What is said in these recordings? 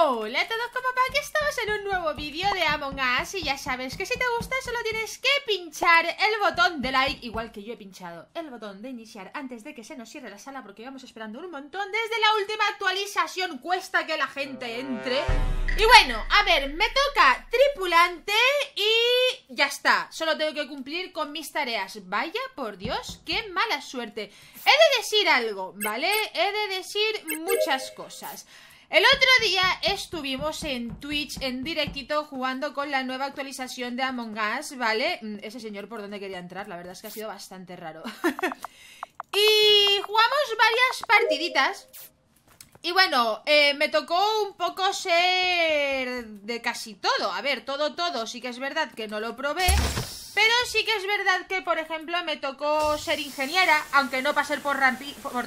Hola a todos, como aquí estamos en un nuevo vídeo de Among Us Y ya sabes que si te gusta solo tienes que pinchar el botón de like Igual que yo he pinchado el botón de iniciar antes de que se nos cierre la sala Porque íbamos esperando un montón desde la última actualización Cuesta que la gente entre Y bueno, a ver, me toca tripulante y ya está Solo tengo que cumplir con mis tareas Vaya, por Dios, qué mala suerte He de decir algo, ¿vale? He de decir muchas cosas el otro día estuvimos en Twitch en directito jugando con la nueva actualización de Among Us, ¿vale? Mm, ese señor por donde quería entrar, la verdad es que ha sido bastante raro. y jugamos varias partiditas. Y bueno, eh, me tocó un poco ser de casi todo. A ver, todo, todo, sí que es verdad que no lo probé. Pero sí que es verdad que, por ejemplo, me tocó ser ingeniera, aunque no pasé por,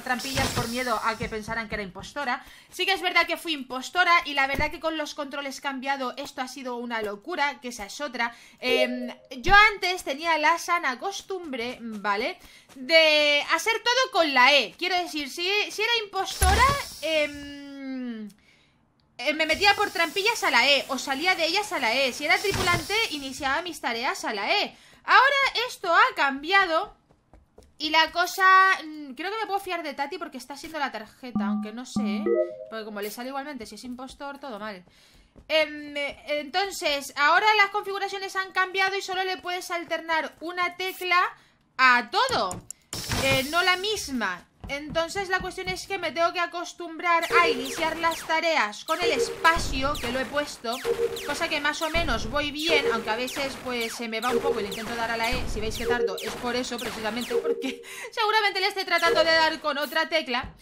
trampillas por miedo a que pensaran que era impostora. Sí que es verdad que fui impostora y la verdad que con los controles cambiado esto ha sido una locura, que esa es otra. Em, yo antes tenía la sana costumbre, ¿vale? De hacer todo con la E. Quiero decir, si, si era impostora... Eh, eh, me metía por trampillas a la E, o salía de ellas a la E. Si era tripulante, iniciaba mis tareas a la E. Ahora esto ha cambiado. Y la cosa... Mm, creo que me puedo fiar de Tati porque está haciendo la tarjeta, aunque no sé, ¿eh? Porque como le sale igualmente, si es impostor, todo mal. Em, entonces, ahora las configuraciones han cambiado y solo le puedes alternar una tecla a todo. Eh, no la misma. Entonces la cuestión es que me tengo que acostumbrar a iniciar las tareas con el espacio que lo he puesto, cosa que más o menos voy bien, aunque a veces pues se me va un poco y le intento dar a la E, si veis que tardo es por eso precisamente, porque seguramente le esté tratando de dar con otra tecla.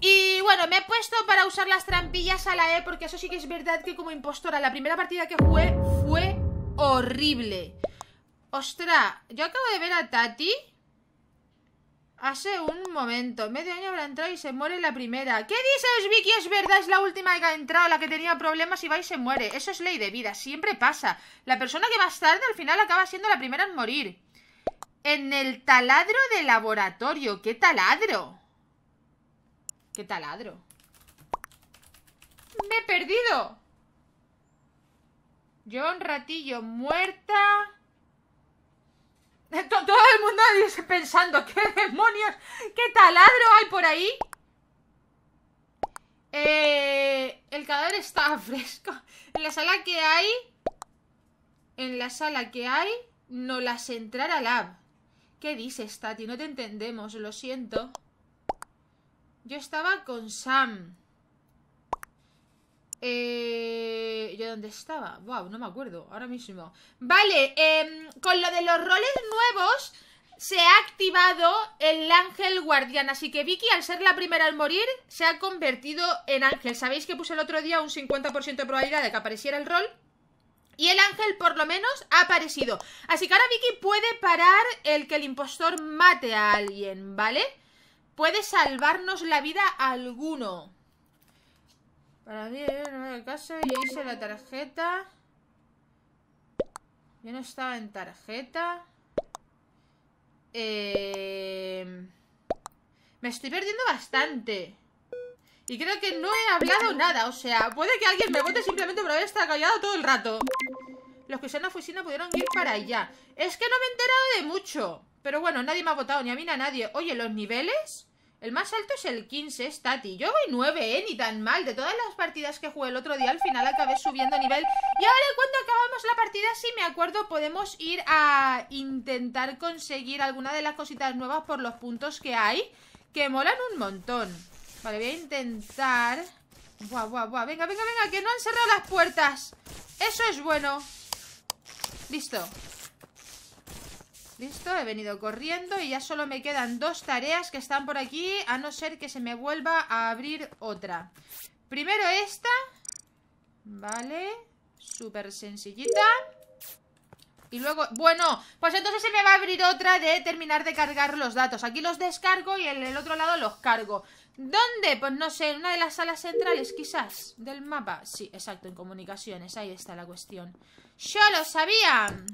Y bueno, me he puesto para usar las trampillas a la E, porque eso sí que es verdad que como impostora la primera partida que jugué fue horrible. Ostras, yo acabo de ver a Tati... Hace un momento, medio año habrá entrado y se muere la primera ¿Qué dices, Vicky? Es verdad, es la última que ha entrado La que tenía problemas y va y se muere Eso es ley de vida, siempre pasa La persona que más tarde al final acaba siendo la primera en morir En el taladro de laboratorio ¿Qué taladro? ¿Qué taladro? ¡Me he perdido! Yo un ratillo muerta todo el mundo dice pensando, ¿qué demonios? ¿Qué taladro hay por ahí? Eh, el cadáver está fresco. En la sala que hay... En la sala que hay... No las al lab. ¿Qué dices, Tati? No te entendemos, lo siento. Yo estaba con Sam. Eh, ¿Yo dónde estaba? Wow, no me acuerdo, ahora mismo. Vale, em, con lo de los roles nuevos se ha activado el ángel guardián. Así que Vicky, al ser la primera al morir, se ha convertido en ángel. ¿Sabéis que puse el otro día un 50% de probabilidad de que apareciera el rol? Y el ángel por lo menos ha aparecido. Así que ahora Vicky puede parar el que el impostor mate a alguien, ¿vale? Puede salvarnos la vida a alguno. Para mí, eh, no me caso, yo hice la tarjeta. Yo no estaba en tarjeta. Eh, me estoy perdiendo bastante. Y creo que no he hablado nada, o sea, puede que alguien me vote simplemente por haber estado callado todo el rato. Los que no la oficina pudieron ir para allá. Es que no me he enterado de mucho. Pero bueno, nadie me ha votado, ni a mí ni a nadie. Oye, ¿los niveles? El más alto es el 15, stati Yo voy 9, ¿eh? Ni tan mal. De todas las partidas que jugué el otro día, al final acabé subiendo nivel. Y ahora cuando acabamos la partida, si me acuerdo, podemos ir a intentar conseguir alguna de las cositas nuevas por los puntos que hay. Que molan un montón. Vale, voy a intentar... Buah, buah, buah. Venga, venga, venga, que no han cerrado las puertas. Eso es bueno. Listo. Listo, he venido corriendo y ya solo me quedan dos tareas que están por aquí, a no ser que se me vuelva a abrir otra. Primero esta. Vale, súper sencillita. Y luego, bueno, pues entonces se me va a abrir otra de terminar de cargar los datos. Aquí los descargo y en el otro lado los cargo. ¿Dónde? Pues no sé, en una de las salas centrales quizás del mapa. Sí, exacto, en comunicaciones, ahí está la cuestión. ¡Yo lo sabía!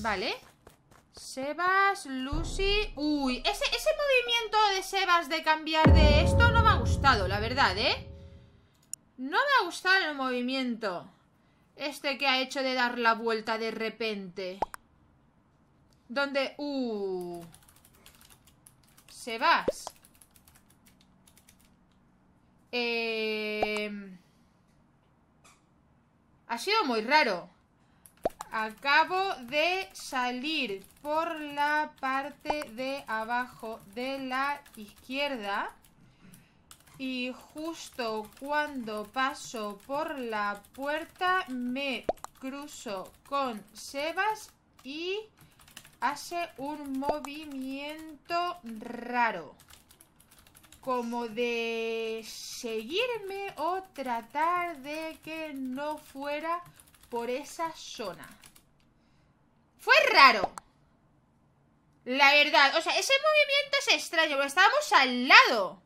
Vale Sebas, Lucy... Uy, ese, ese movimiento de Sebas de cambiar de esto no me ha gustado, la verdad, ¿eh? No me ha gustado el movimiento Este que ha hecho de dar la vuelta de repente Donde... Uh... Sebas em, Ha sido muy raro Acabo de salir por la parte de abajo de la izquierda y justo cuando paso por la puerta me cruzo con Sebas y hace un movimiento raro. Como de seguirme o tratar de que no fuera por esa zona. Fue raro. La verdad, o sea, ese movimiento es extraño, pero estábamos al lado.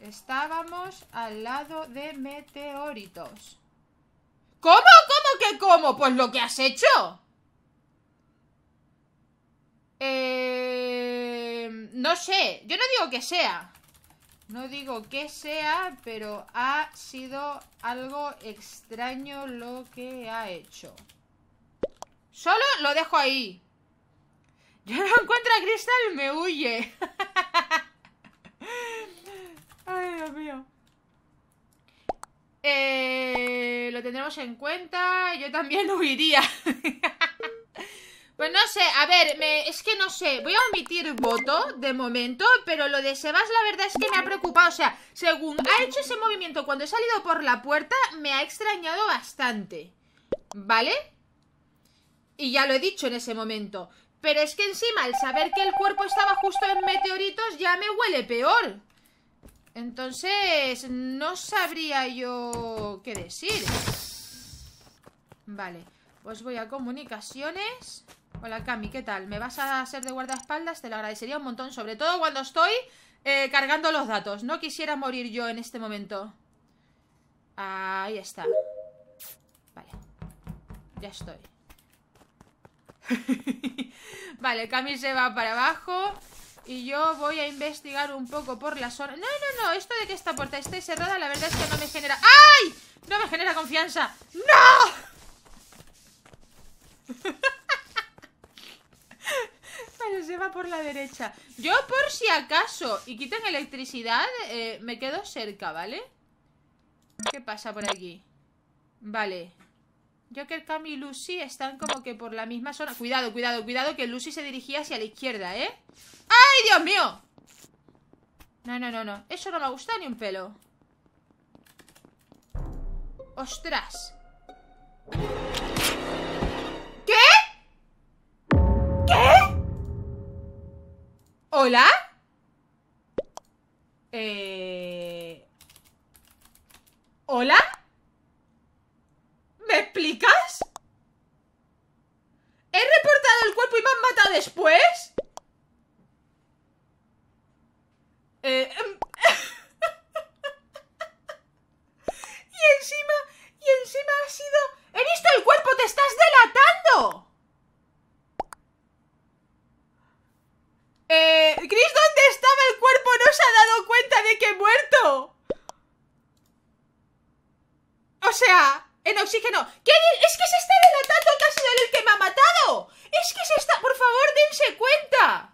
Estábamos al lado de meteoritos. ¿Cómo? ¿Cómo que cómo? Pues lo que has hecho. Eh, no sé, yo no digo que sea. No digo que sea, pero ha sido algo extraño lo que ha hecho. Solo lo dejo ahí. Yo no encuentro a Crystal, me huye. Ay, Dios mío. Eh, lo tendremos en cuenta. Yo también huiría no sé, a ver, es que no sé Voy a omitir voto de momento Pero lo de Sebas la verdad es que me ha preocupado O sea, según ha hecho ese movimiento Cuando he salido por la puerta Me ha extrañado bastante ¿Vale? Y ya lo he dicho en ese momento Pero es que encima al saber que el cuerpo estaba justo en meteoritos Ya me huele peor Entonces no sabría yo qué decir Vale, pues voy a comunicaciones Hola Cami, ¿qué tal? ¿Me vas a hacer de guardaespaldas? Te lo agradecería un montón, sobre todo cuando estoy eh, cargando los datos. No quisiera morir yo en este momento. Ahí está. Vale. Ya estoy. vale, Cami se va para abajo. Y yo voy a investigar un poco por la zona. No, no, no. Esto de que esta puerta esté cerrada, la verdad es que no me genera... ¡Ay! No me genera confianza. ¡No! Pero se va por la derecha. Yo por si acaso y quitan electricidad, eh, me quedo cerca, ¿vale? ¿Qué pasa por aquí? Vale. Joker, Cam y Lucy están como que por la misma zona. Cuidado, cuidado, cuidado, que Lucy se dirigía hacia la izquierda, ¿eh? ¡Ay, Dios mío! No, no, no, no. Eso no me gusta ni un pelo. ¡Ostras! ¿Hola? Eh... ¿Hola? ¿Me explicas? ¿He reportado el cuerpo y me han matado después? oxígeno, es que se está relatando que el que me ha matado? Es que se está... Por favor, dense cuenta.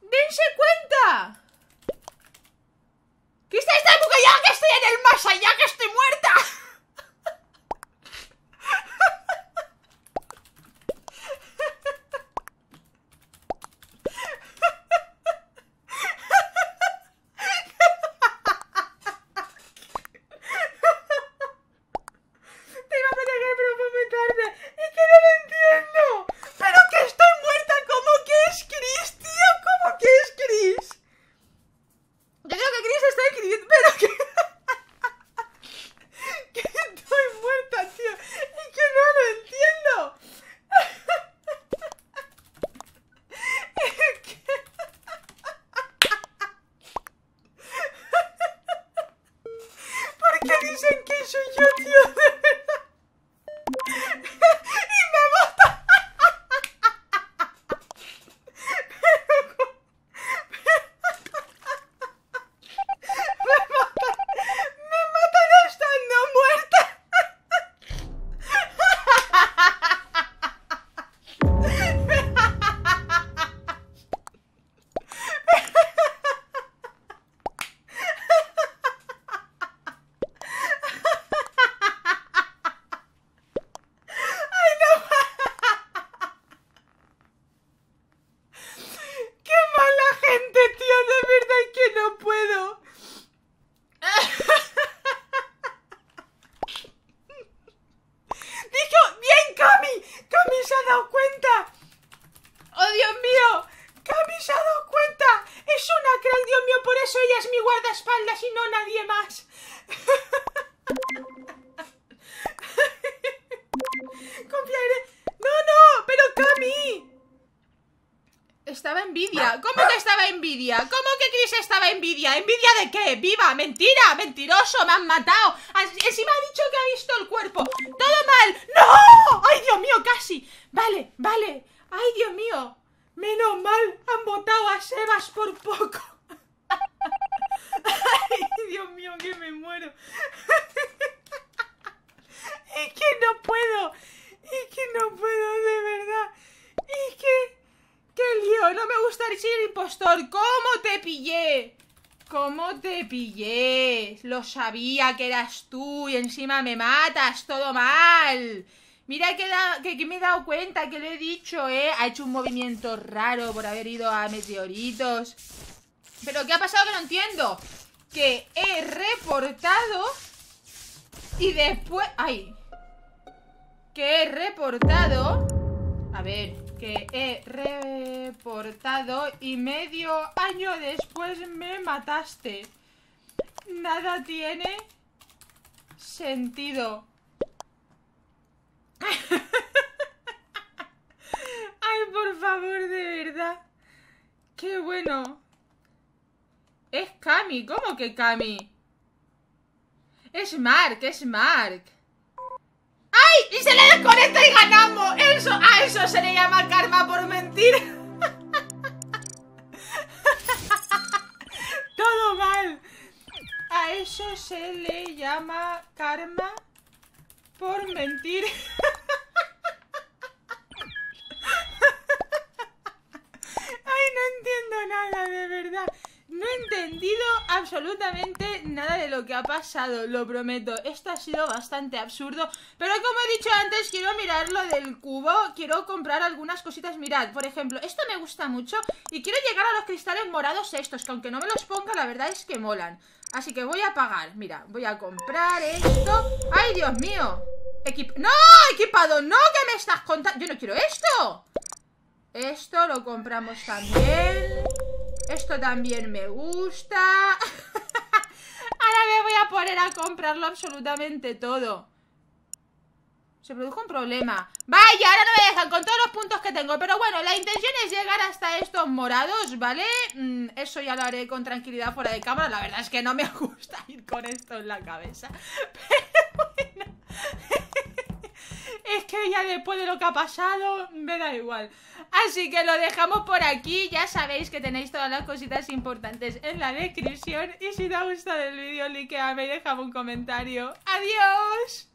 Dense cuenta. Que está esta ya que estoy en el más allá, que estoy muerta. dicen que soy yo, tío. ¿Cómo que Chris estaba envidia? ¿Envidia de qué? ¡Viva! ¡Mentira! ¡Mentiroso! ¡Me han matado! Encima ha dicho que ha visto el cuerpo. ¡Todo mal! ¡No! ¡Ay, Dios mío! ¡Casi! Vale, vale. ¡Ay, Dios mío! Menos mal han botado a Sebas por poco. ¡Ay, Dios mío! Que me muero. Es que no puedo. Es que no puedo, de verdad. Es que... ¡Qué lío! No me gusta el impostor. ¿Cómo te pillé? ¿Cómo te pillé? Lo sabía que eras tú y encima me matas todo mal. Mira que, me he dado cuenta, que lo he dicho, ¿eh? Ha hecho un movimiento raro por haber ido a meteoritos. Pero ¿qué ha pasado que no entiendo? Que he reportado y después... ¡Ay! Que he reportado... A ver, que he reportado y medio año después me mataste. Nada tiene sentido. Ay, por favor, de verdad. Qué bueno. Es Cami, ¿cómo que Cami? Es Mark, es Mark. A Eso se le llama karma por mentir. Todo mal. A eso se le llama karma por mentir. entendido absolutamente nada de lo que ha pasado, lo prometo. Esto ha sido bastante absurdo. Pero como he dicho antes, quiero mirar lo del cubo. Quiero comprar algunas cositas. Mirad, por ejemplo, esto me gusta mucho. Y quiero llegar a los cristales morados estos, que aunque no me los ponga, la verdad es que molan. Así que voy a pagar. Mira, voy a comprar esto. ¡Ay, Dios mío! ¡No! Equipado, no, que me estás contando. Yo no quiero esto. Esto lo compramos también. Esto también me gusta. Ahora me voy a poner a comprarlo absolutamente todo. Se produjo un problema. Vaya, ahora no me dejan con todos los puntos que tengo. Pero bueno, la intención es llegar hasta estos morados, ¿vale? Mm, eso ya lo haré con tranquilidad fuera de cámara. La verdad es que no me gusta ir con esto en la cabeza. Pero bueno es que ya después de lo que ha pasado, me da igual. Así que lo dejamos por aquí. Ya sabéis que tenéis todas las cositas importantes en la descripción. Y si te ha gustado el vídeo, likeame y deja un comentario. ¡Adiós!